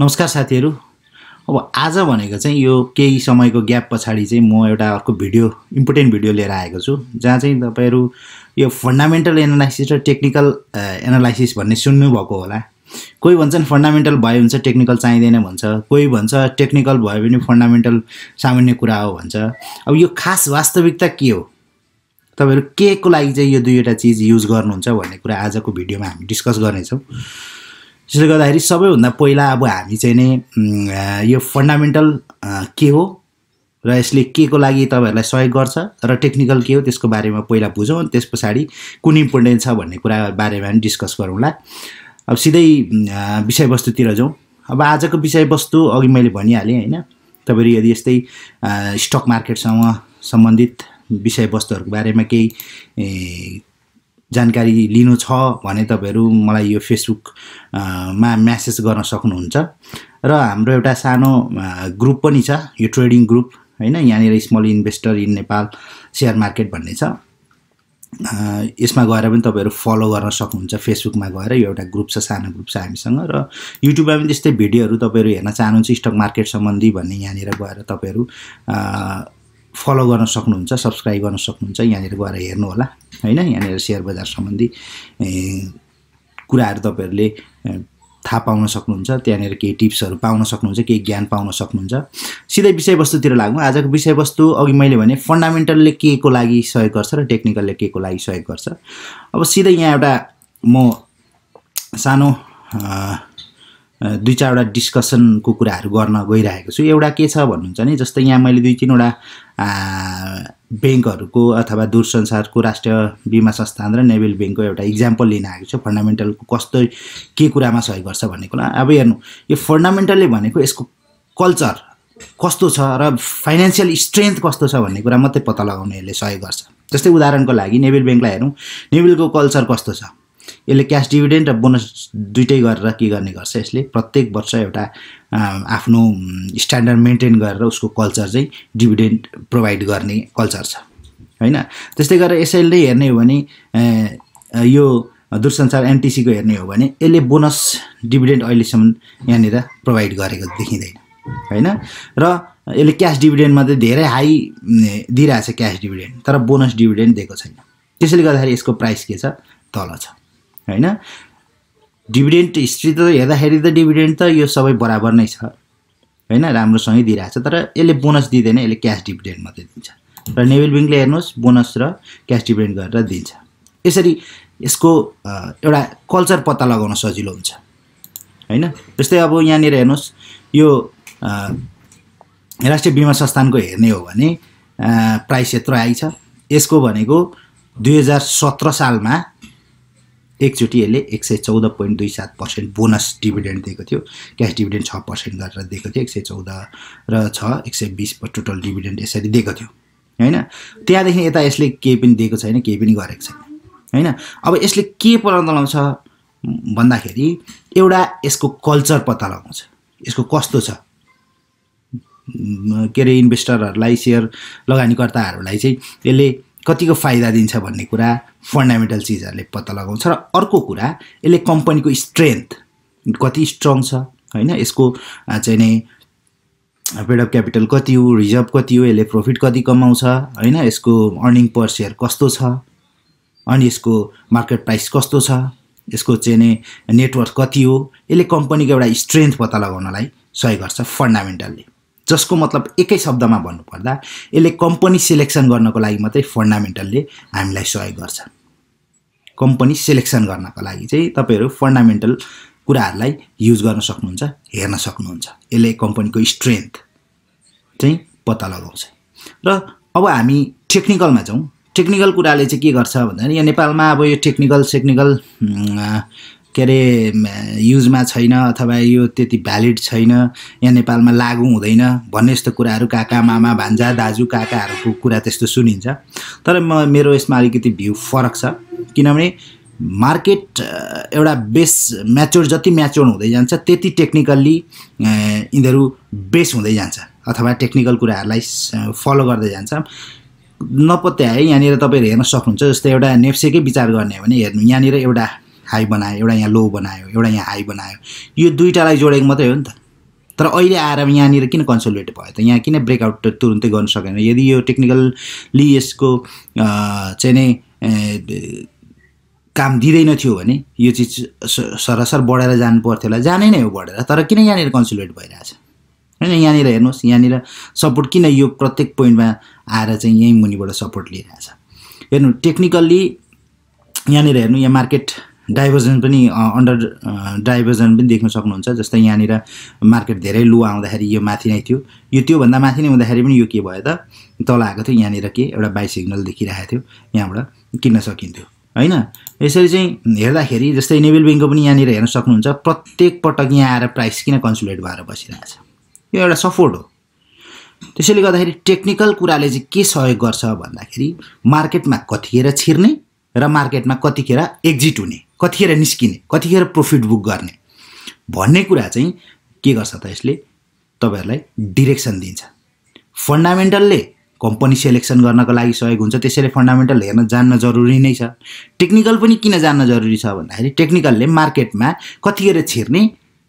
नमस्कार साथीहरू अब आज भनेको चाहिँ यो केही समयको ग्याप पछाडि चाहिँ म एउटा अर्को भिडियो इम्पोर्टेन्ट भिडियो लिएर आएको छु जहाँ चाहिँ तपाईँहरू यो फन्डामेन्टल एनालाइसिस र टेक्निकल एनालाइसिस भन्ने सुन्नुभएको होला कोही भन्छन् फन्डामेन्टल भयो भने टेक्निकल चाहिँदैन भन्छ कोही भन्छ टेक्निकल भयो भने फन्डामेन्टल सामान्य कुरा हो भन्छ अब यो खास वास्तविकता के हो तपाईँहरू के को लागि चाहिँ यो दुईवटा चिज युज गर्नुहुन्छ भन्ने कुरा आजको भिडियोमा हामी डिस्कस गर्नेछौँ त्यसले गर्दाखेरि सबैभन्दा पहिला अब हामी चाहिँ नै यो फन्डामेन्टल के हो र यसले के को लागि तपाईँहरूलाई सहयोग गर्छ र टेक्निकल के हो त्यसको बारेमा पहिला बुझौँ अनि त्यस पछाडि कुन इम्पोर्टेन्ट छ भन्ने कुरा बारेमा पनि डिस्कस गरौँला अब सिधै विषयवस्तुतिर जाउँ अब आजको विषयवस्तु अघि मैले भनिहालेँ होइन तपाईँहरू यदि यस्तै स्टक मार्केटसँग सम्बन्धित विषयवस्तुहरूको बारेमा केही जानकारी लिनु छ भने तपाईँहरू मलाई यो फेसबुकमा म्यासेज गर्न सक्नुहुन्छ र हाम्रो एउटा सानो ग्रुप पनि छ यो ट्रेडिङ ग्रुप होइन यहाँनिर small investor in Nepal share market भन्ने छ यसमा गएर पनि तपाईँहरू फलो गर्न सक्नुहुन्छ फेसबुकमा गएर यो एउटा ग्रुप छ सानो ग्रुप छ हामीसँग र युट्युबमा पनि त्यस्तै भिडियोहरू तपाईँहरू हेर्न चाहनुहुन्छ स्टक मार्केट सम्बन्धी भन्ने यहाँनिर गएर तपाईँहरू फलो गर्न सक्नुहुन्छ सब्सक्राइब गर्न सक्नुहुन्छ यहाँनिर गएर हेर्नु हेर्नुहोला होइन यहाँनिर सेयर बजार सम्बन्धी कुराहरू तपाईँहरूले थाहा पाउन सक्नुहुन्छ त्यहाँनिर केही टिप्सहरू पाउन सक्नुहुन्छ केही ज्ञान पाउन सक्नुहुन्छ सिधै विषयवस्तुतिर लाग्नु आजको विषयवस्तु अघि मैले भने फन्डामेन्टलले के को लागि सहयोग गर्छ र टेक्निकलले के को लागि सहयोग गर्छ अब सिधै यहाँ एउटा म सानो दुई चारवटा डिस्कसनको कुराहरू गर्न गइरहेको छु एउटा के छ भन्नुहुन्छ नि जस्तै यहाँ मैले दुई तिनवटा ब्याङ्कहरूको अथवा दूरसञ्चारको राष्ट्रिय बिमा संस्थान र नेभल ब्याङ्कको एउटा इक्जाम्पल लिन आएको छ फन्डामेन्टलको कस्तो के कुरामा सहयोग गर्छ भन्ने कुरा अब हेर्नु यो फन्डामेन्टलले भनेको यसको कल्चर कस्तो छ र फाइनेन्सियल स्ट्रेन्थ कस्तो छ भन्ने कुरा मात्रै पत्ता लगाउनेहरूले सहयोग गर्छ जस्तै उदाहरणको लागि नेभल ब्याङ्कलाई हेरौँ नेभलको कल्चर कस्तो छ यसले क्यास डिभिडेन्ड र बोनस दुइटै गरेर के गर्ने गर्छ यसले प्रत्येक वर्ष एउटा आफ्नो स्ट्यान्डर्ड मेन्टेन गरेर उसको कल्चर चाहिँ डिभिडेन्ड प्रोभाइड गर्ने कल्चर छ होइन त्यस्तै गरेर यसैले हेर्ने हो भने यो दूरसञ्चार एनटिसीको हेर्ने हो भने यसले बोनस डिभिडेन्ड अहिलेसम्म यहाँनिर प्रोभाइड गरेको देखिँदैन होइन र यसले क्यास डिभिडेन्ड मात्रै धेरै हाई दिइरहेछ क्यास डिभिडेन्ड तर बोनस डिभिडेन्ड दिएको छैन त्यसैले गर्दाखेरि यसको प्राइस के छ तल छ होइन डिभिडेन्ट हिस्ट्री त हेर्दाखेरि त डिभिडेन्ट त यो सबै बराबर नै छ होइन राम्रोसँगै दिइरहेको छ तर यसले बोनस दिँदैन यसले क्यास डिभिडेन्ट मात्रै दिन्छ र नेबिल ब्याङ्कले हेर्नुहोस् बोनस र क्यास डिभिडेन्ट गरेर दिन्छ यसरी यसको एउटा कल्चर पत्ता लगाउन सजिलो हुन्छ होइन जस्तै अब यहाँनिर हेर्नुहोस् यो राष्ट्रिय बिमा संस्थानको हेर्ने हो भने प्राइस यत्रो आइछ यसको भनेको दुई हजार सत्र सालमा एकचोटि यसले एक सय चौध पोइन्ट दुई सात पर्सेन्ट बोनस डिभिडेन्ड दिएको थियो क्यास डिभिडेन्ड छ पर्सेन्ट गरेर दिएको थियो एक सय चौध र छ एक सय बिस टोटल डिभिडेन्ड यसरी दिएको थियो होइन त्यहाँदेखि यता यसले केही पनि दिएको छैन केही पनि गरेको छैन होइन अब यसले के पत्ता लगाउँछ भन्दाखेरि एउटा यसको कल्चर पत्ता लगाउँछ यसको कस्तो छ के अरे इन्भेस्टरहरूलाई सेयर लगानीकर्ताहरूलाई चाहिँ यसले कतिको फाइदा दिन्छ भन्ने कुरा फन्डामेन्टल चिजहरूले पत्ता लगाउँछ र अर्को कुरा यसले कम्पनीको स्ट्रेन्थ कति स्ट्रङ छ होइन यसको चाहिँ नै पेड अफ क्यापिटल कति हो रिजर्भ कति हो यसले प्रफिट कति कमाउँछ होइन यसको अर्निङ पर सेयर कस्तो छ अनि यसको मार्केट प्राइस कस्तो छ यसको चाहिँ नै नेटवर्क कति हो यसले कम्पनीको एउटा स्ट्रेन्थ पत्ता लगाउनलाई सहयोग गर्छ फन्डामेन्टलले जसको मतलब एकै शब्दमा भन्नुपर्दा यसले कम्पनी सेलेक्सन गर्नको लागि मात्रै फन्डामेन्टलले हामीलाई सहयोग गर्छ कम्पनी सेलेक्सन गर्नको लागि चाहिँ तपाईँहरू फन्डामेन्टल कुराहरूलाई युज गर्न सक्नुहुन्छ हेर्न सक्नुहुन्छ यसले कम्पनीको स्ट्रेन्थ चाहिँ पत्ता लगाउँछ र अब हामी टेक्निकलमा जाउँ टेक्निकल कुराले चाहिँ के गर्छ भन्दाखेरि यहाँ नेपालमा अब यो टेक्निकल सेक्निकल के अरे युजमा छैन अथवा यो त्यति भ्यालिड छैन यहाँ नेपालमा लागु हुँदैन भन्ने यस्तो कुराहरू काका मामा भान्जा दाजु काकाहरूको कुरा त्यस्तो सुनिन्छ तर म मेरो यसमा अलिकति भ्यू फरक छ किनभने मार्केट एउटा बेस म्याच्योर जति म्याच्योर हुँदै जान्छ त्यति टेक्निकल्ली यिनीहरू बेस हुँदै जान्छ अथवा टेक्निकल कुराहरूलाई फलो गर्दै जान्छ नपत्याए यहाँनिर तपाईँहरू हेर्न सक्नुहुन्छ जस्तै एउटा नेप्सेकै विचार गर्ने हो भने हेर्नु यहाँनिर एउटा हाई बनायो एउटा यहाँ लो बनायो एउटा यहाँ हाई बनायो यो दुइटालाई जोडेको मात्रै हो नि त तर अहिले आएर यहाँनिर किन कन्सोलिडेट भयो त यहाँ किन ब्रेकआउट तुरुन्तै गर्न सकेन यदि यो टेक्निकल्ली यसको चाहिँ नै काम दिँदैन थियो भने यो चिज सरासर बढेर जानु पर्थ्यो होला जानै नै हो बढेर तर किन यहाँनिर कन्सोलिडेट भइरहेछ होइन यहाँनिर हेर्नुहोस् यहाँनिर सपोर्ट किन यो प्रत्येक पोइन्टमा आएर चाहिँ यहीँ मुनिबाट सपोर्ट लिइरहेछ हेर्नु टेक्निकल्ली यहाँनिर हेर्नु यहाँ मार्केट डाइभर्जन पनि अन्डर डाइभर्जन पनि देख्न सक्नुहुन्छ जस्तै यहाँनिर मार्केट धेरै लो आउँदाखेरि यो माथि नै थियो यो त्योभन्दा माथि नै हुँदाखेरि पनि यो के भयो त तल आएको थियो यहाँनिर के एउटा बाई सिग्नल देखिरहेको थियो यहाँबाट किन्न सकिन्थ्यो होइन यसरी चाहिँ हेर्दाखेरि जस्तै नेबल ब्याङ्कको पनि यहाँनिर हेर्न सक्नुहुन्छ प्रत्येक पटक यहाँ आएर प्राइस किन कन्सुलेट भएर बसिरहेछ यो एउटा सपोर्ट हो त्यसैले गर्दाखेरि टेक्निकल कुराले चाहिँ के सहयोग गर्छ भन्दाखेरि मार्केटमा कतिखेर छिर्ने र मार्केटमा कतिखेर एक्जिट हुने कतिखेर निस्किने कतिखेर प्रफिट बुक गर्ने भन्ने कुरा चाहिँ के गर्छ त यसले तपाईँहरूलाई डिरेक्सन दिन्छ फन्डामेन्टलले कम्पनी सेलेक्सन गर्नको लागि सहयोग हुन्छ त्यसैले फन्डामेन्टल हेर्न जान्न जरुरी नै छ टेक्निकल पनि किन जान्न जरुरी छ भन्दाखेरि टेक्निकलले मार्केटमा कतिखेर छिर्ने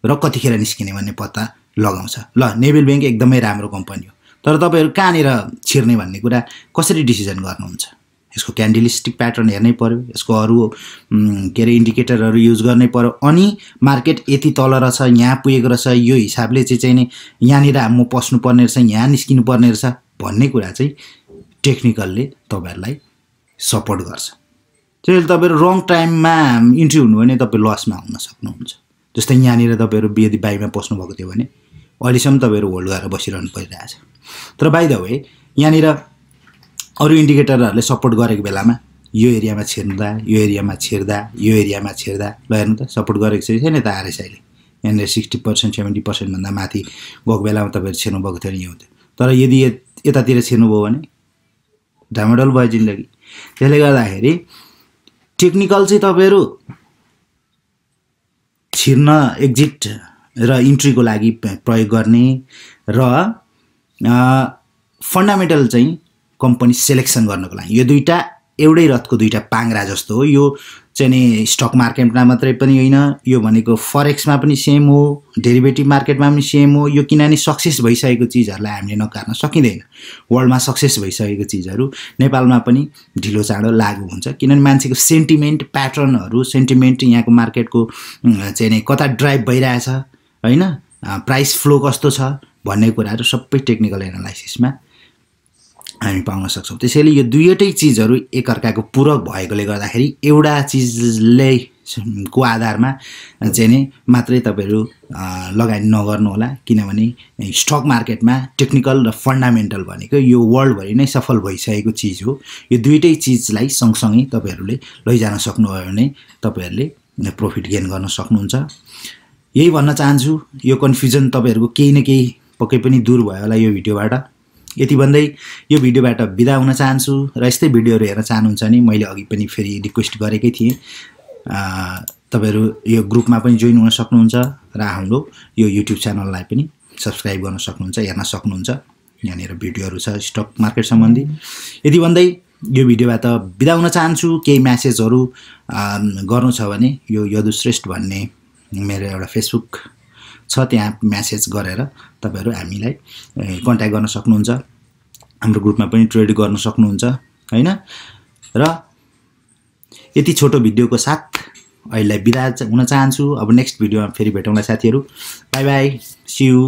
र कतिखेर निस्किने भन्ने पत्ता लगाउँछ ल नेबिल ब्याङ्क एकदमै राम्रो कम्पनी हो तर तपाईँहरू कहाँनिर छिर्ने भन्ने कुरा कसरी डिसिजन गर्नुहुन्छ यसको क्यान्डलिस्टिक प्याटर्न हेर्नै पऱ्यो यसको अरू के अरे इन्डिकेटरहरू युज गर्नै पऱ्यो अनि मार्केट यति तल रहेछ यहाँ पुगेको रहेछ यो हिसाबले चाहिँ चाहिँ यहाँनिर म पस्नु पस्नुपर्ने रहेछ यहाँ निस्किनु पर्ने रहेछ भन्ने कुरा चाहिँ टेक्निकलले तपाईँहरूलाई सपोर्ट गर्छ त्यसले तपाईँहरू रङ टाइममा इन्ट्री हुनुभयो भने तपाईँ लसमा आउन सक्नुहुन्छ जस्तै यहाँनिर तपाईँहरू यदि बाईमा पस्नुभएको थियो भने अहिलेसम्म तपाईँहरू होल्ड गरेर बसिरहनु परिरहेछ तर बाई द वे यहाँनिर अरू इन्डिकेटरहरूले सपोर्ट गरेको बेलामा यो एरियामा छिर्दा यो एरियामा छिर्दा यो एरियामा छिर्दा ल हेर्नु त सपोर्ट गरेको छ कि छैन त आरएसआईले यहाँनिर सिक्सटी पर्सेन्ट सेभेन्टी पर्सेन्टभन्दा माथि गएको बेलामा तपाईँहरू भएको थियो नि यो हुन्थ्यो तर यदि यतातिर छिर्नुभयो भने ढामाडल भयो जिन्दगी त्यसले गर्दाखेरि टेक्निकल चाहिँ तपाईँहरू छिर्न एक्जिट र इन्ट्रीको लागि प्रयोग गर्ने र फन्डामेन्टल चाहिँ कम्पनी सेलेक्सन गर्नको लागि यो दुइटा एउटै रथको दुइटा पाङ्रा जस्तो हो यो चाहिँ नि स्टक मार्केटमा मात्रै पनि होइन यो भनेको फरेक्समा पनि सेम हो डेरिभेटिभ मार्केटमा पनि सेम हो यो किनभने सक्सेस भइसकेको चिजहरूलाई हामीले नकार्न सकिँदैन वर्ल्डमा सक्सेस भइसकेको चिजहरू नेपालमा पनि ढिलो चाँडो लागु हुन्छ किनभने मान्छेको सेन्टिमेन्ट प्याटर्नहरू सेन्टिमेन्ट यहाँको मार्केटको चाहिँ नि कता ड्राइभ भइरहेछ होइन प्राइस फ्लो कस्तो छ भन्ने कुराहरू सबै टेक्निकल एनालाइसिसमा हामी पाउन सक्छौँ त्यसैले यो दुईवटै चिजहरू एकअर्काको पूरक भएकोले गर्दाखेरि एउटा चिजले को आधारमा चाहिँ नै मात्रै तपाईँहरू लगानी नगर्नुहोला किनभने स्टक मार्केटमा टेक्निकल र फन्डामेन्टल भनेको यो वर्ल्डभरि नै सफल भइसकेको चिज हो यो दुइटै चिजलाई सँगसँगै तपाईँहरूले लैजान सक्नुभयो भने तपाईँहरूले प्रफिट गेन गर्न सक्नुहुन्छ यही भन्न चाहन्छु यो कन्फ्युजन तपाईँहरूको केही न केही पक्कै पनि दूर भयो होला यो भिडियोबाट यति भन्दै यो भिडियोबाट बिदा हुन चाहन्छु र यस्तै भिडियोहरू हेर्न चाहनुहुन्छ भने मैले अघि पनि फेरि रिक्वेस्ट गरेकै थिएँ तपाईँहरू यो ग्रुपमा पनि जोइन हुन सक्नुहुन्छ र हाम्रो यो युट्युब च्यानललाई पनि सब्सक्राइब गर्न सक्नुहुन्छ हेर्न सक्नुहुन्छ यहाँनिर भिडियोहरू छ स्टक मार्केट सम्बन्धी यति भन्दै यो भिडियोबाट बिदा हुन चाहन्छु केही म्यासेजहरू गर्नु छ भने यो यदुश्रेष्ठ भन्ने मेरो एउटा फेसबुक छ त्यहाँ म्यासेज गरेर तपाईँहरू हामीलाई कन्ट्याक्ट गर्न सक्नुहुन्छ हाम्रो ग्रुपमा पनि ट्रेड गर्न सक्नुहुन्छ होइन र यति छोटो भिडियोको साथ अहिले बिदा हुन चाहन्छु अब नेक्स्ट भिडियोमा फेरि भेटौँला साथीहरू बाई बाई सियु